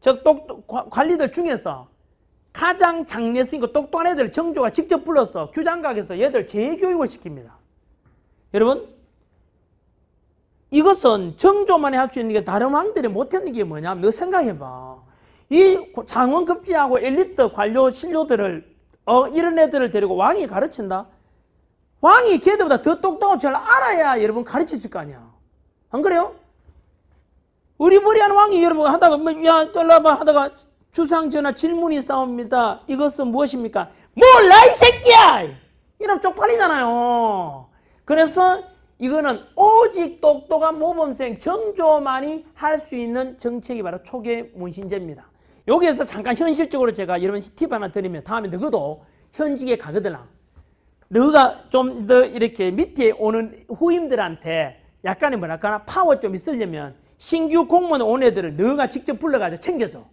저 관리들 중에서 가장 장례쓰니까 똑똑한 애들 정조가 직접 불러서 규장각에서 얘들 재교육을 시킵니다. 여러분 이것은 정조만이 할 수 있는 게 다른 왕들이 못했는 게 뭐냐면 너 생각해봐. 이 장원급제하고 엘리트 관료 신료들을 어, 이런 애들을 데리고 왕이 가르친다? 왕이 걔들보다 더 똑똑한 줄 알아야 여러분 가르칠 거 아니야. 안 그래요? 우리버리한 왕이 여러분 하다가 뭐야 떨라봐 하다가 주상전하 질문이 싸웁니다. 이것은 무엇입니까? 몰라 이 새끼야! 이러면 쪽팔리잖아요. 그래서 이거는 오직 똑똑한 모범생 정조만이 할 수 있는 정책이 바로 초계 문신제입니다. 여기에서 잠깐 현실적으로 제가 여러분 팁 하나 드리면 다음에 너도 현직에 가거들라 너가 좀 더 이렇게 밑에 오는 후임들한테 약간의 뭐랄까나 파워 좀 있으려면 신규 공무원 온 애들을 너가 직접 불러가지고 챙겨줘.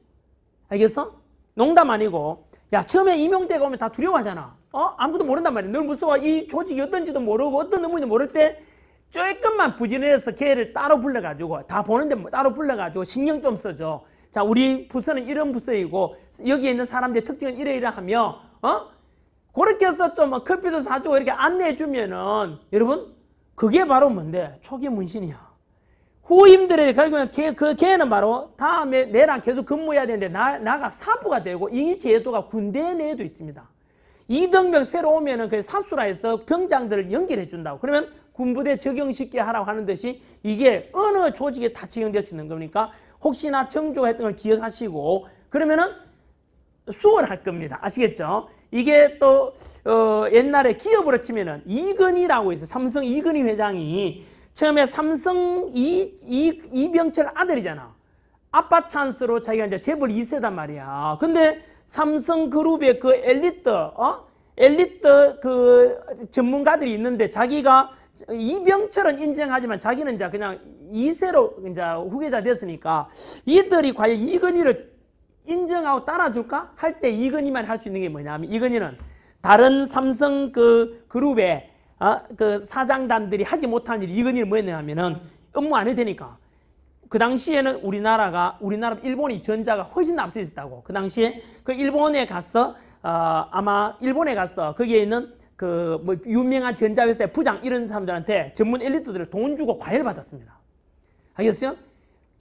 알겠어? 농담 아니고 야 처음에 임용대가 오면 다 두려워하잖아. 어? 아무도 모른단 말이야. 늘 무서워. 이 조직이 어떤지도 모르고 어떤 의무인지 모를 때 조금만 부진해서 걔를 따로 불러가지고 다 보는데 뭐 따로 불러가지고 신경 좀 써줘. 자 우리 부서는 이런 부서이고 여기에 있는 사람들의 특징은 이래이래 하며 어? 그렇게 해서 좀 뭐 커피도 사주고 이렇게 안내해주면은 여러분 그게 바로 뭔데? 초기 문신이야. 후임들의 결국은 그 걔는 바로 다음에 내랑 계속 근무해야 되는데 나, 나가 사부가 되고 이 제도가 군대 내에도 있습니다. 이등병 새로 오면은 그 사수라에서 병장들을 연결해 준다고. 그러면 군부대 적용시켜 하라고 하는 듯이 이게 어느 조직에 다 적용될 수 있는 겁니까? 혹시나 정조 했던 걸 기억하시고 그러면은 수월할 겁니다. 아시겠죠? 이게 또 어, 옛날에 기업으로 치면은 이근이라고 해서 삼성 이근희 회장이 처음에 삼성 이, 이, 이병철 아들이잖아. 아빠 찬스로 자기가 이제 재벌 2세단 말이야. 근데 삼성 그룹의 그 엘리트, 어? 엘리트 그 전문가들이 있는데 자기가 이병철은 인정하지만 자기는 이제 그냥 2세로 이제 후계자 됐으니까 이들이 과연 이근희를 인정하고 따라줄까? 할 때 이건희만 할 수 있는 게 뭐냐면 이건희는 다른 삼성 그 그룹의 어? 그 사장단들이 하지 못한 일이 이건희는 뭐였냐 면은 업무 안 해도 되니까 그 당시에는 우리나라가 우리나라 일본이 전자가 훨씬 앞서 있었다고 그 당시에 그 일본에 가서 어, 아마 일본에 가서 거기에 있는 그 뭐 유명한 전자회사의 부장 이런 사람들한테 전문 엘리트들을 돈 주고 과외를 받았습니다 알겠어요?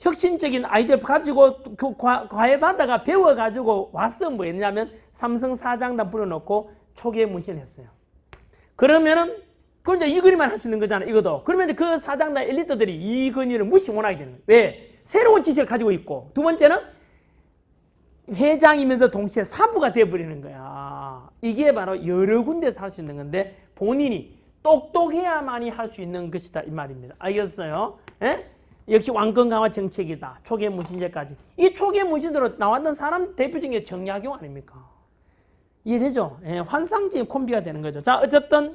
혁신적인 아이디어를 가지고 그 과외받다가 배워가지고 와서 뭐였냐면 삼성 사장단 불어넣고 초기에 문신했어요. 그러면은 그럼 이제 이건희만 할 수 있는 거잖아 이것도. 그러면 이제 그 사장단 엘리트들이 이건희를 무시 못하게 되는 거예요. 왜? 새로운 지식을 가지고 있고 두 번째는 회장이면서 동시에 사부가 돼버리는 거야. 이게 바로 여러 군데서 할 수 있는 건데 본인이 똑똑해야만이 할 수 있는 것이다 이 말입니다. 알겠어요? 예? 역시 왕권 강화 정책이다. 초계 문신제까지. 이 초계 문신으로 나왔던 사람 대표적인 게 정약용 아닙니까? 이해되죠? 예, 환상적인 콤비가 되는 거죠. 자, 어쨌든